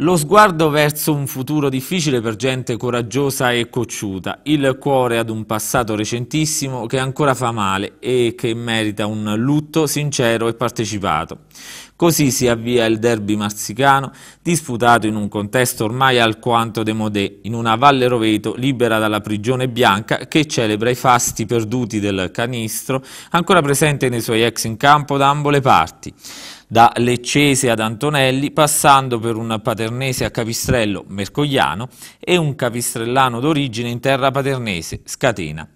Lo sguardo verso un futuro difficile per gente coraggiosa e cocciuta, il cuore ad un passato recentissimo che ancora fa male e che merita un lutto sincero e partecipato. Così si avvia il derby marsicano, disputato in un contesto ormai alquanto demodé, in una Valle Roveto libera dalla prigione bianca che celebra i fasti perduti del canistro, ancora presente nei suoi ex in campo da ambo le parti da Leccese ad Antonelli, passando per un paternese a Capistrello Mercogliano e un capistrellano d'origine in terra paternese, Scatena.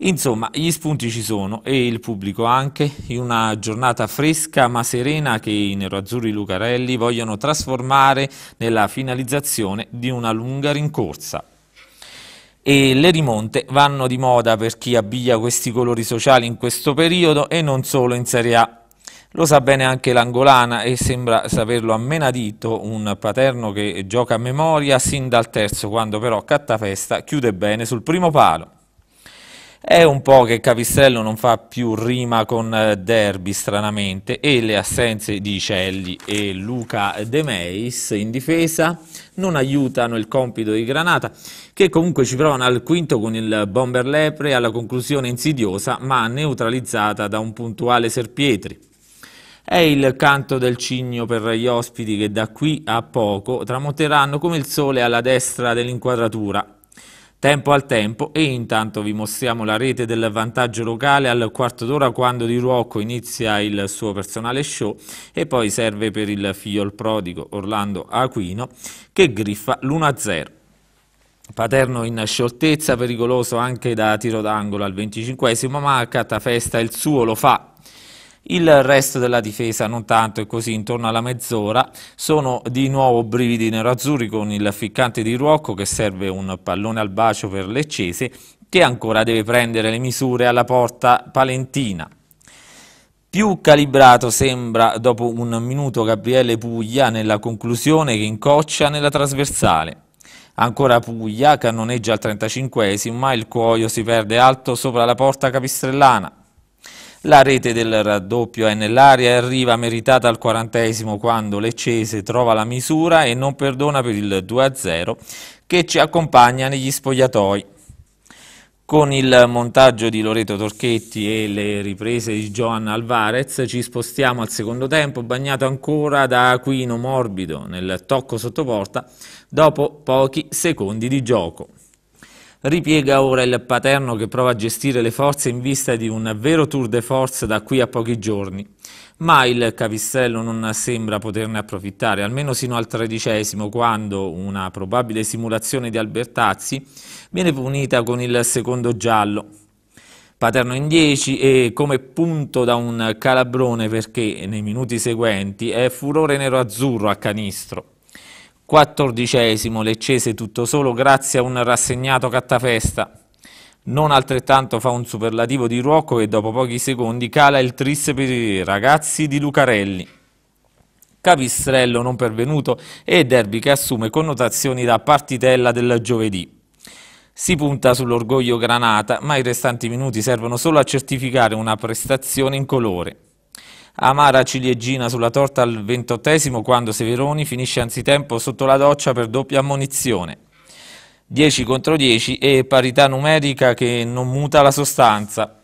Insomma, gli spunti ci sono e il pubblico anche, in una giornata fresca ma serena che i neroazzurri Lucarelli vogliono trasformare nella finalizzazione di una lunga rincorsa e le rimonte vanno di moda per chi abbiglia questi colori sociali in questo periodo e non solo in Serie A. Lo sa bene anche l'angolana e sembra saperlo a menadito, un paterno che gioca a memoria sin dal terzo, quando però Cattafesta chiude bene sul primo palo. È un po' che Capistrello non fa più rima con eh, Derby, stranamente, e le assenze di Celli e Luca De Meis in difesa non aiutano il compito di Granata, che comunque ci provano al quinto con il bomber lepre alla conclusione insidiosa, ma neutralizzata da un puntuale Serpietri. È il canto del cigno per gli ospiti che da qui a poco tramonteranno come il sole alla destra dell'inquadratura. Tempo al tempo e intanto vi mostriamo la rete del vantaggio locale al quarto d'ora quando Di Ruocco inizia il suo personale show e poi serve per il figlio il prodigo Orlando Aquino che griffa l'1-0. Paterno in scioltezza, pericoloso anche da tiro d'angolo al 25 ma a Catafesta il suo lo fa il resto della difesa non tanto è così intorno alla mezz'ora sono di nuovo brividi nerazzurri con il ficcante di Ruocco che serve un pallone al bacio per l'Eccese che ancora deve prendere le misure alla porta palentina. Più calibrato sembra dopo un minuto Gabriele Puglia nella conclusione che incoccia nella trasversale. Ancora Puglia cannoneggia al 35 esimo ma il cuoio si perde alto sopra la porta capistrellana. La rete del raddoppio è nell'aria e arriva meritata al quarantesimo quando l'Eccese trova la misura e non perdona per il 2-0 che ci accompagna negli spogliatoi. Con il montaggio di Loreto Torchetti e le riprese di Joan Alvarez ci spostiamo al secondo tempo, bagnato ancora da Aquino morbido nel tocco sottoporta dopo pochi secondi di gioco. Ripiega ora il Paterno che prova a gestire le forze in vista di un vero tour de force da qui a pochi giorni. Ma il Capistello non sembra poterne approfittare, almeno sino al tredicesimo, quando una probabile simulazione di Albertazzi viene punita con il secondo giallo. Paterno in 10 e come punto da un calabrone perché nei minuti seguenti è furore nero-azzurro a canistro. Quattordicesimo, Leccese tutto solo grazie a un rassegnato cattafesta. Non altrettanto fa un superlativo di Ruocco e dopo pochi secondi cala il triste per i ragazzi di Lucarelli. Capistrello non pervenuto e derby che assume connotazioni da partitella del giovedì. Si punta sull'orgoglio granata, ma i restanti minuti servono solo a certificare una prestazione in colore. Amara ciliegina sulla torta al ventottesimo quando Severoni finisce anzitempo sotto la doccia per doppia ammonizione. 10 contro 10 e parità numerica che non muta la sostanza.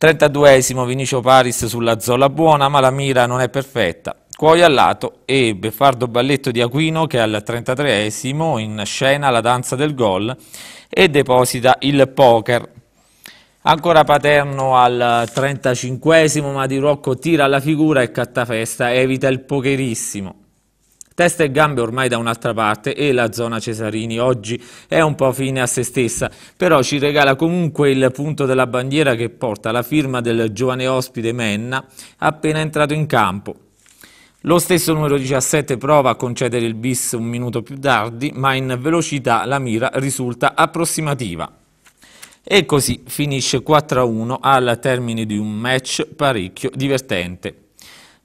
32esimo Vinicio Paris sulla zolla buona ma la mira non è perfetta. Cuoio al lato e Beffardo Balletto di Aquino che al 33esimo in scena la danza del gol e deposita il poker. Ancora Paterno al 35esimo, ma Di Rocco tira la figura e cattafesta evita il pocherissimo. Testa e gambe ormai da un'altra parte e la zona Cesarini oggi è un po' fine a se stessa, però ci regala comunque il punto della bandiera che porta la firma del giovane ospite Menna appena entrato in campo. Lo stesso numero 17 prova a concedere il bis un minuto più tardi, ma in velocità la mira risulta approssimativa. E così finisce 4-1 al termine di un match parecchio divertente.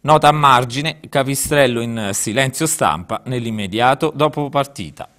Nota a margine, Capistrello in silenzio stampa nell'immediato dopo partita.